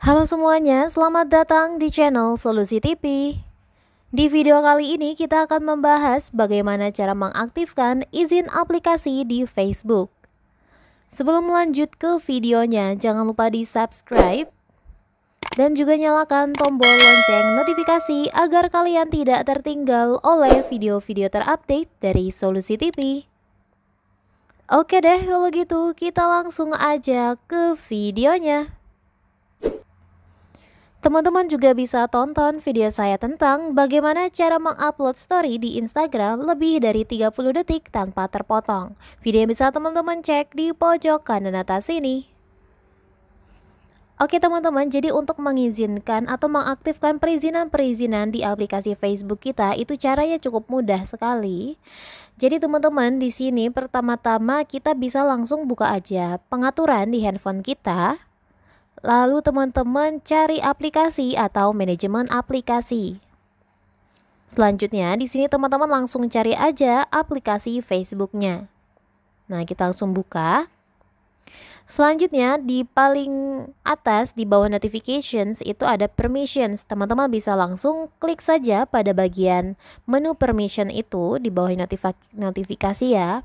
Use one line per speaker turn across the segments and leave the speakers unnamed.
Halo semuanya, selamat datang di channel Solusi TV. Di video kali ini kita akan membahas bagaimana cara mengaktifkan izin aplikasi di Facebook. Sebelum lanjut ke videonya, jangan lupa di subscribe dan juga nyalakan tombol lonceng notifikasi agar kalian tidak tertinggal oleh video-video terupdate dari Solusi TV. Oke deh kalau gitu kita langsung aja ke videonya. Teman-teman juga bisa tonton video saya tentang bagaimana cara mengupload story di Instagram lebih dari 30 detik tanpa terpotong. Video yang bisa teman-teman cek di pojok kanan atas ini. Oke teman-teman, jadi untuk mengizinkan atau mengaktifkan perizinan-perizinan di aplikasi Facebook kita itu caranya cukup mudah sekali. Jadi teman-teman di sini pertama-tama kita bisa langsung buka aja pengaturan di handphone kita. Lalu teman-teman cari aplikasi atau manajemen aplikasi. Selanjutnya di sini teman-teman langsung cari aja aplikasi Facebooknya. Nah kita langsung buka. Selanjutnya di paling atas di bawah notifications itu ada permissions. Teman-teman bisa langsung klik saja pada bagian menu permission itu di bawah notifikasi ya.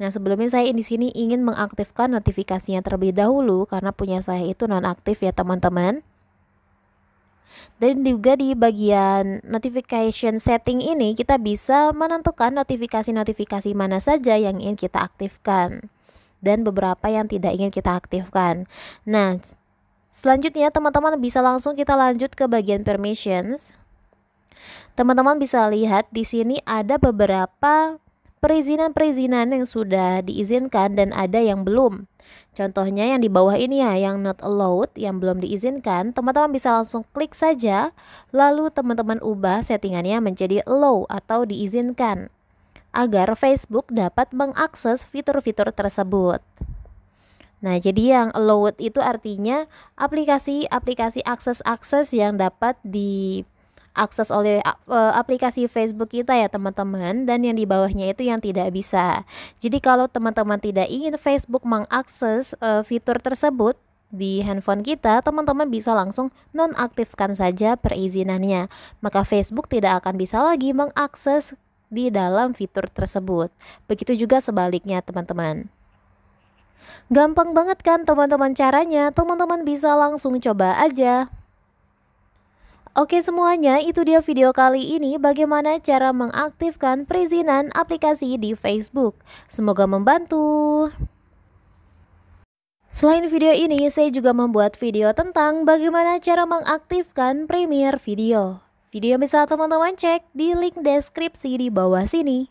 Nah, sebelumnya saya di sini ingin mengaktifkan notifikasinya terlebih dahulu karena punya saya itu nonaktif ya, teman-teman. Dan juga di bagian notification setting ini kita bisa menentukan notifikasi-notifikasi mana saja yang ingin kita aktifkan dan beberapa yang tidak ingin kita aktifkan. Nah, selanjutnya teman-teman bisa langsung kita lanjut ke bagian permissions. Teman-teman bisa lihat di sini ada beberapa perizinan-perizinan yang sudah diizinkan dan ada yang belum. Contohnya yang di bawah ini ya, yang not allowed, yang belum diizinkan, teman-teman bisa langsung klik saja, lalu teman-teman ubah settingannya menjadi allow atau diizinkan, agar Facebook dapat mengakses fitur-fitur tersebut. Nah, jadi yang allowed itu artinya aplikasi-aplikasi akses-akses yang dapat di akses oleh e, aplikasi Facebook kita ya teman-teman dan yang di bawahnya itu yang tidak bisa. Jadi kalau teman-teman tidak ingin Facebook mengakses uh, fitur tersebut di handphone kita, teman-teman bisa langsung nonaktifkan saja perizinannya. Maka Facebook tidak akan bisa lagi mengakses di dalam fitur tersebut. Begitu juga sebaliknya, teman-teman. Gampang banget kan teman-teman caranya? Teman-teman bisa langsung coba aja Oke semuanya, itu dia video kali ini bagaimana cara mengaktifkan perizinan aplikasi di Facebook. Semoga membantu. Selain video ini, saya juga membuat video tentang bagaimana cara mengaktifkan Premiere Video. Video bisa teman-teman cek di link deskripsi di bawah sini.